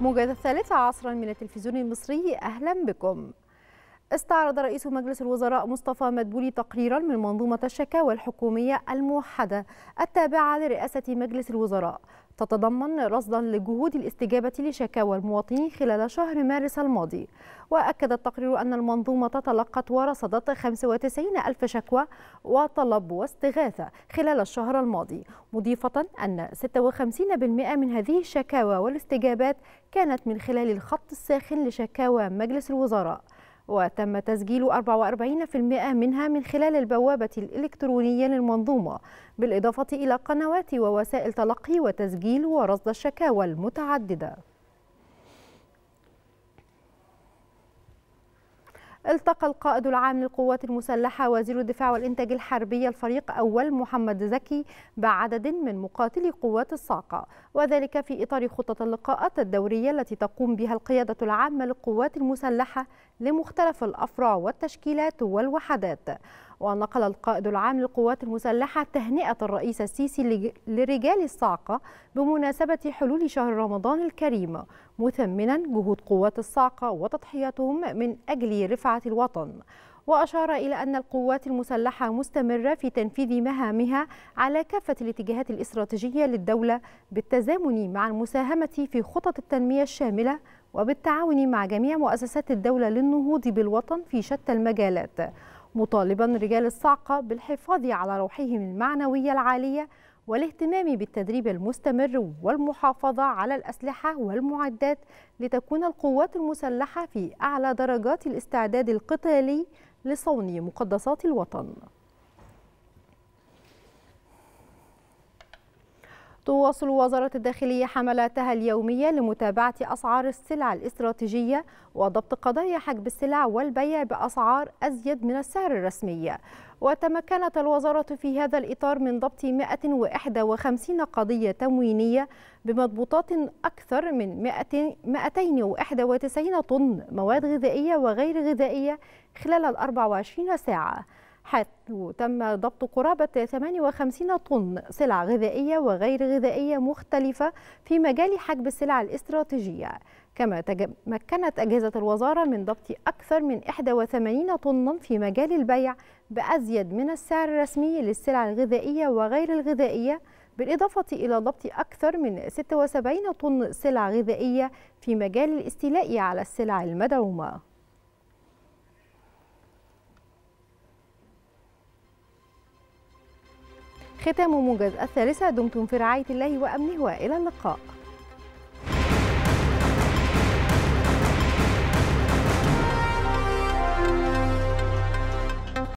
موجز الثالثة عصرا من التلفزيون المصري أهلا بكم استعرض رئيس مجلس الوزراء مصطفى مدبولي تقريرا من منظومة الشكاوى الحكومية الموحدة التابعة لرئاسة مجلس الوزراء تتضمن رصدا لجهود الاستجابة لشكاوى المواطنين خلال شهر مارس الماضي وأكد التقرير أن المنظومة تلقت ورصدت 95 ألف شكوى وطلب واستغاثة خلال الشهر الماضي مضيفة أن 56% من هذه الشكاوى والاستجابات كانت من خلال الخط الساخن لشكاوى مجلس الوزراء وتم تسجيل 44% منها من خلال البوابة الإلكترونية للمنظومة بالإضافة إلى قنوات ووسائل تلقي وتسجيل ورصد الشكاوى المتعددة التقى القائد العام للقوات المسلحة وزير الدفاع والإنتاج الحربي الفريق أول محمد زكي بعدد من مقاتلي قوات الصاعقة وذلك في إطار خطة اللقاءات الدورية التي تقوم بها القيادة العامة للقوات المسلحة لمختلف الأفرع والتشكيلات والوحدات ونقل القائد العام للقوات المسلحة تهنئة الرئيس السيسي لرجال الصاعقة بمناسبة حلول شهر رمضان الكريم مثمنا جهود قوات الصاعقة وتضحياتهم من أجل رفعة الوطن وأشار إلى أن القوات المسلحة مستمرة في تنفيذ مهامها على كافة الاتجاهات الاستراتيجية للدولة بالتزامن مع المساهمة في خطط التنمية الشاملة وبالتعاون مع جميع مؤسسات الدولة للنهوض بالوطن في شتى المجالات مطالبا رجال الصعقه بالحفاظ على روحهم المعنوية العالية والاهتمام بالتدريب المستمر والمحافظة على الأسلحة والمعدات لتكون القوات المسلحة في أعلى درجات الاستعداد القتالي لصون مقدسات الوطن تواصل وزارة الداخلية حملاتها اليومية لمتابعة أسعار السلع الاستراتيجية وضبط قضايا حجب السلع والبيع بأسعار أزيد من السعر الرسمي وتمكنت الوزارة في هذا الإطار من ضبط 151 قضية تموينية بمضبوطات أكثر من 291 طن مواد غذائية وغير غذائية خلال الـ 24 ساعة حيث تم ضبط قرابة 58 طن سلع غذائية وغير غذائية مختلفة في مجال حجب السلع الاستراتيجية كما تمكنت أجهزة الوزارة من ضبط أكثر من 81 طن في مجال البيع بأزيد من السعر الرسمي للسلع الغذائية وغير الغذائية بالإضافة إلى ضبط أكثر من 76 طن سلع غذائية في مجال الاستيلاء على السلع المدعومة ختام موجز الثالثة دمتم في رعاية الله وأمنه وإلى اللقاء